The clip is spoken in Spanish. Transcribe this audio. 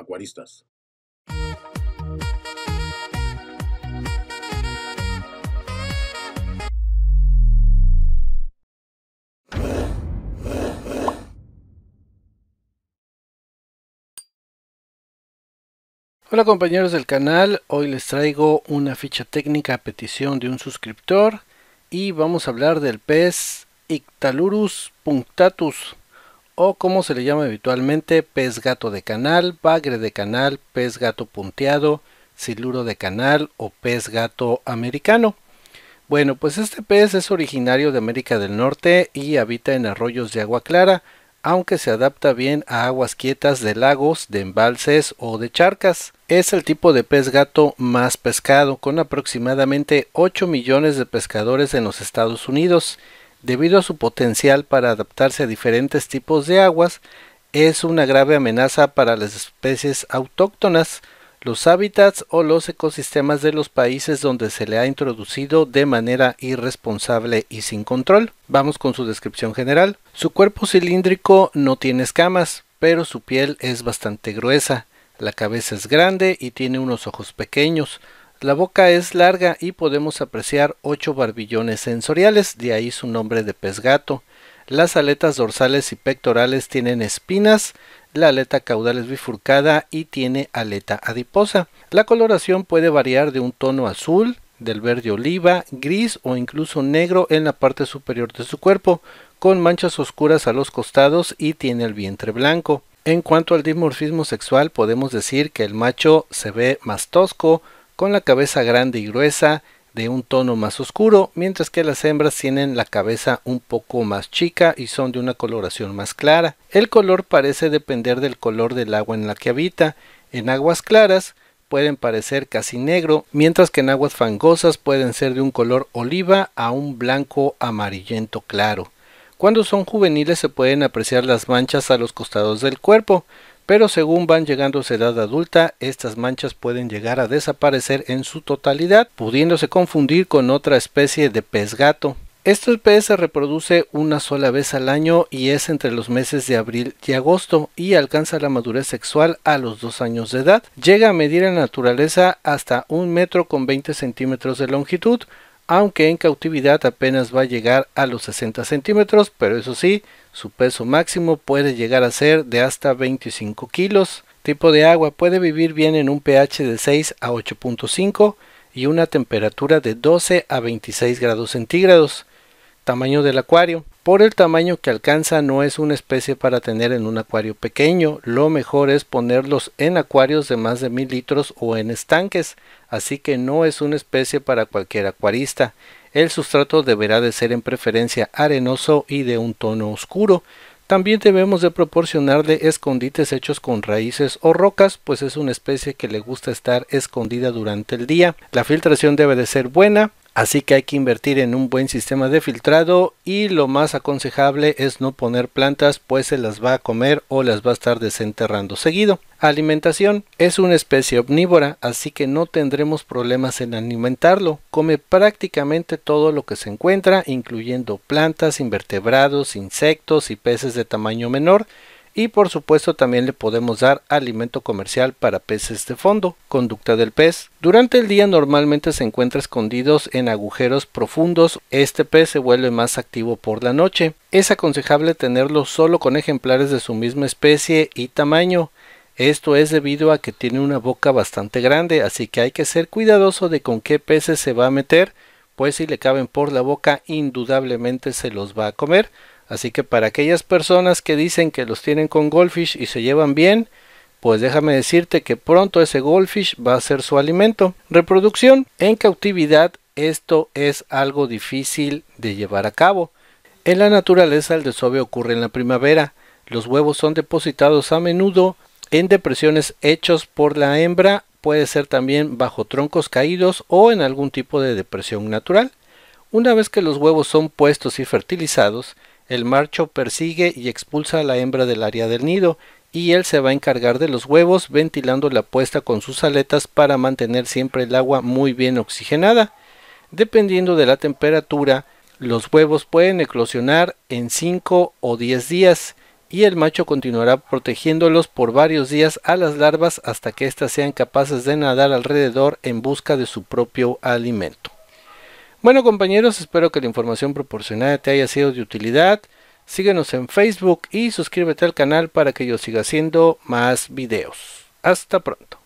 acuaristas. Hola compañeros del canal, hoy les traigo una ficha técnica a petición de un suscriptor y vamos a hablar del pez Ictalurus punctatus o como se le llama habitualmente pez gato de canal, bagre de canal, pez gato punteado, siluro de canal o pez gato americano. Bueno, pues este pez es originario de América del Norte y habita en arroyos de agua clara, aunque se adapta bien a aguas quietas de lagos, de embalses o de charcas. Es el tipo de pez gato más pescado, con aproximadamente 8 millones de pescadores en los Estados Unidos debido a su potencial para adaptarse a diferentes tipos de aguas, es una grave amenaza para las especies autóctonas, los hábitats o los ecosistemas de los países donde se le ha introducido de manera irresponsable y sin control. Vamos con su descripción general. Su cuerpo cilíndrico no tiene escamas, pero su piel es bastante gruesa. La cabeza es grande y tiene unos ojos pequeños. La boca es larga y podemos apreciar ocho barbillones sensoriales, de ahí su nombre de pez gato. Las aletas dorsales y pectorales tienen espinas, la aleta caudal es bifurcada y tiene aleta adiposa. La coloración puede variar de un tono azul, del verde oliva, gris o incluso negro en la parte superior de su cuerpo, con manchas oscuras a los costados y tiene el vientre blanco. En cuanto al dimorfismo sexual, podemos decir que el macho se ve más tosco, con la cabeza grande y gruesa de un tono más oscuro, mientras que las hembras tienen la cabeza un poco más chica y son de una coloración más clara. El color parece depender del color del agua en la que habita. En aguas claras pueden parecer casi negro, mientras que en aguas fangosas pueden ser de un color oliva a un blanco amarillento claro. Cuando son juveniles se pueden apreciar las manchas a los costados del cuerpo, pero según van llegando a edad adulta, estas manchas pueden llegar a desaparecer en su totalidad, pudiéndose confundir con otra especie de pez gato. Este pez se reproduce una sola vez al año y es entre los meses de abril y agosto y alcanza la madurez sexual a los 2 años de edad. Llega a medir en la naturaleza hasta un metro con 20 centímetros de longitud, aunque en cautividad apenas va a llegar a los 60 centímetros, pero eso sí, su peso máximo puede llegar a ser de hasta 25 kilos. Tipo de agua puede vivir bien en un pH de 6 a 8.5 y una temperatura de 12 a 26 grados centígrados. Tamaño del acuario. Por el tamaño que alcanza no es una especie para tener en un acuario pequeño, lo mejor es ponerlos en acuarios de más de mil litros o en estanques, así que no es una especie para cualquier acuarista. El sustrato deberá de ser en preferencia arenoso y de un tono oscuro. También debemos de proporcionarle escondites hechos con raíces o rocas, pues es una especie que le gusta estar escondida durante el día. La filtración debe de ser buena, Así que hay que invertir en un buen sistema de filtrado y lo más aconsejable es no poner plantas pues se las va a comer o las va a estar desenterrando seguido. Alimentación es una especie omnívora, así que no tendremos problemas en alimentarlo. Come prácticamente todo lo que se encuentra, incluyendo plantas, invertebrados, insectos y peces de tamaño menor y por supuesto también le podemos dar alimento comercial para peces de fondo. Conducta del pez. Durante el día normalmente se encuentra escondidos en agujeros profundos. Este pez se vuelve más activo por la noche. Es aconsejable tenerlo solo con ejemplares de su misma especie y tamaño. Esto es debido a que tiene una boca bastante grande, así que hay que ser cuidadoso de con qué peces se va a meter, pues si le caben por la boca indudablemente se los va a comer Así que para aquellas personas que dicen que los tienen con Goldfish y se llevan bien, pues déjame decirte que pronto ese Goldfish va a ser su alimento. Reproducción en cautividad, esto es algo difícil de llevar a cabo. En la naturaleza el desove ocurre en la primavera. Los huevos son depositados a menudo en depresiones hechos por la hembra, puede ser también bajo troncos caídos o en algún tipo de depresión natural. Una vez que los huevos son puestos y fertilizados, el macho persigue y expulsa a la hembra del área del nido y él se va a encargar de los huevos ventilando la puesta con sus aletas para mantener siempre el agua muy bien oxigenada. Dependiendo de la temperatura, los huevos pueden eclosionar en 5 o 10 días y el macho continuará protegiéndolos por varios días a las larvas hasta que éstas sean capaces de nadar alrededor en busca de su propio alimento. Bueno compañeros, espero que la información proporcionada te haya sido de utilidad. Síguenos en Facebook y suscríbete al canal para que yo siga haciendo más videos. Hasta pronto.